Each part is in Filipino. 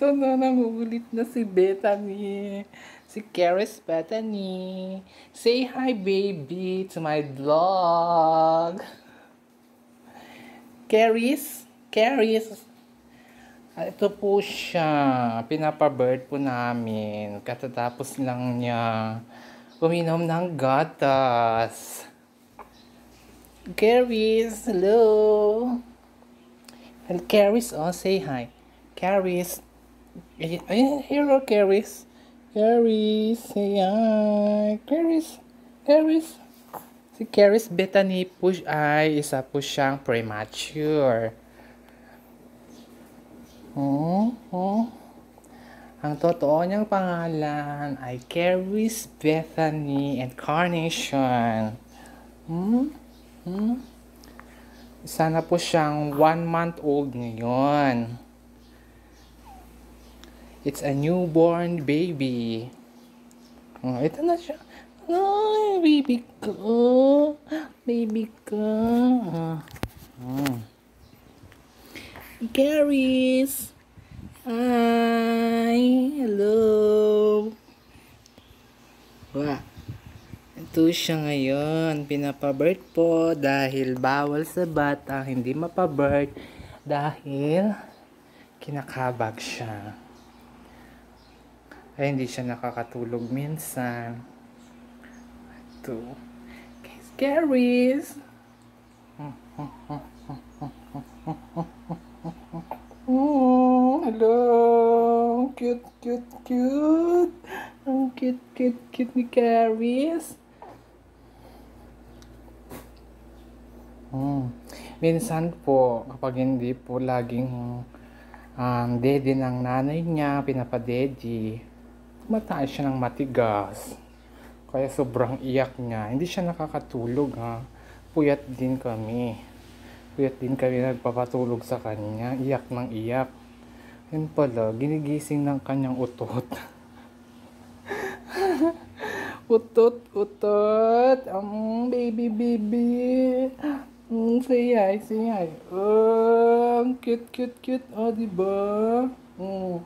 Ito na, nangugulit na si Bethany. Si Karis Bethany. Say hi, baby, to my vlog. Karis? Karis? Ah, ito po siya. Pinapabird po namin. Katatapos lang niya uminom ng gatas. Karis, hello. And Karis, oh, say hi. Karis, Ayun, ayun, hero carries. Carries, ayan. Carries, carries. Si Carries Bethany push ay isa po siyang premature. Oh, oh. Ang totoo niyang pangalan ay Carries Bethany Incarnation. Hmm? Hmm? Sana po siyang one month old ngayon. It's a newborn baby. Oh, ito na siya. Ay, baby ko. Baby ko. Oh. Mm. Gary's. Hi. Hello. Wow. Ito siya ngayon. Pinapabirth po dahil bawal sa bata hindi mapabirth dahil kinakabag siya. Kaya hindi siya nakakatulog minsan. Ito. Kay Oh, hello! Cute, cute, cute! Ang cute, cute, cute ni Caries. Hmm. Minsan po, kapag hindi po laging um, dede ng nanay niya, pinapadedi, kumatay siya ng matigas. Kaya sobrang iyak niya. Hindi siya nakakatulog ha. Puyat din kami. Puyat din kami nagpapatulog sa kanya. Iyak ng iyak. Yun pala, ginigising ng kanyang utot. utot, utot. Um, baby, baby. Um, mm, sayay, sayay. Ah, um, cute, cute, cute. O, oh, diba? Um.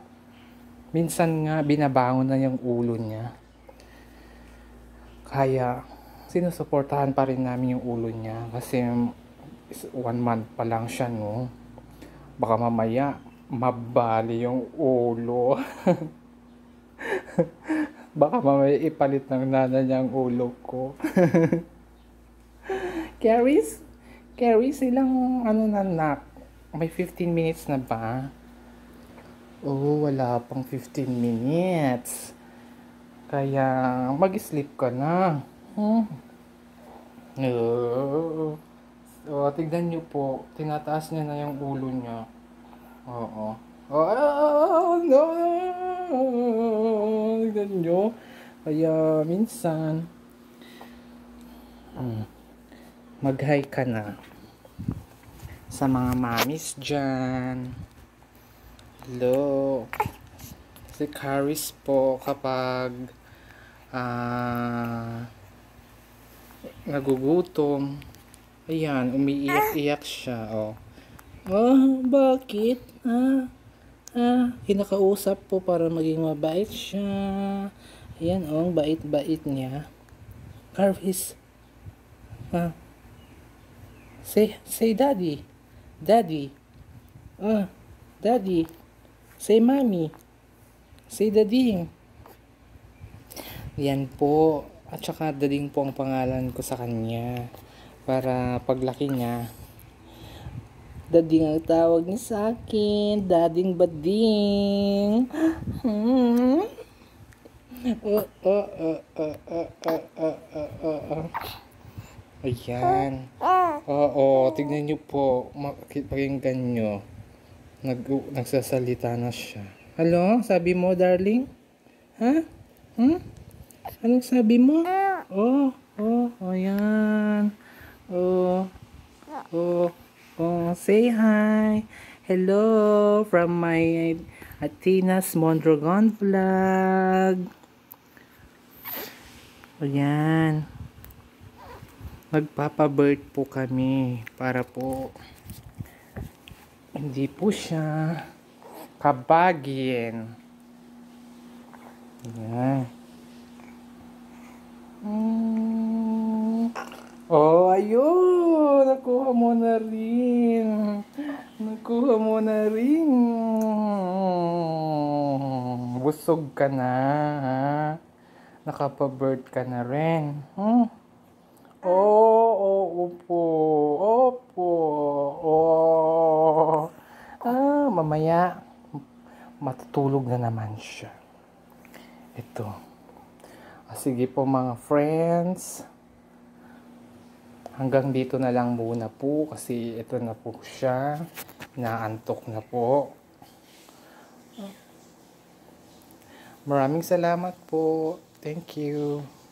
Minsan nga binabangon na yung ulo niya. Kaya sinusuportahan pa rin namin yung ulo niya kasi one month pa lang siya no. Baka mamaya mabali yung ulo. Baka mamaya ipalit ng nana niya ang ulo ko. carries? Carries, ilang ano na nap? May 15 minutes na ba? Oh, wala pang 15 minutes. Kaya mag-sleep ka na. Hmm. Oh. so, tignan nyo po. Tinataas niya na yung ulo niya. Oo. Oh, ah, ah, ah no! Tignan nyo. Kaya minsan, hmm, mag high ka na sa mga mamis dyan. Hello. Si caries po kapag uh, nagugutom. Ayan, umiiyak-iyak siya. Oh. Oh, bakit? Ah, ah, hinakausap po para maging mabait siya. Ayan, oh, ang bait-bait niya. Carvis. Ah. Say, say daddy. Daddy. Ah, daddy. Say mommy. Say dading. Yan po. At saka dading po ang pangalan ko sa kanya. Para paglaki niya, Dading ang tawag niya sa akin. Dading bading. Hmm. Uh, uh, uh, uh, uh, uh, uh, uh, uh. Ayan. Oo, tignan niyo po. Pakinggan niyo. Nag nagsasalita na siya. Hello? Sabi mo, darling? Ha? Hmm? Anong sabi mo? Oh, oh, oh, yan. Oh, oh, oh, say hi. Hello from my Atenas Mondragon vlog. Ayan. Oh, Nagpapabird po kami para po hindi po siya kabagin. Ayan. Hmm. Oh, ayun! Nakuha mo na rin. Nakuha mo na rin. Busog ka na, ha? Nakapabird ka na rin. Hmm. Oh! upo, opo, o. Ah, mamaya, matutulog na naman siya. Ito. Ah, sige po mga friends. Hanggang dito na lang muna po kasi ito na po siya. Naantok na po. Maraming salamat po. Thank you.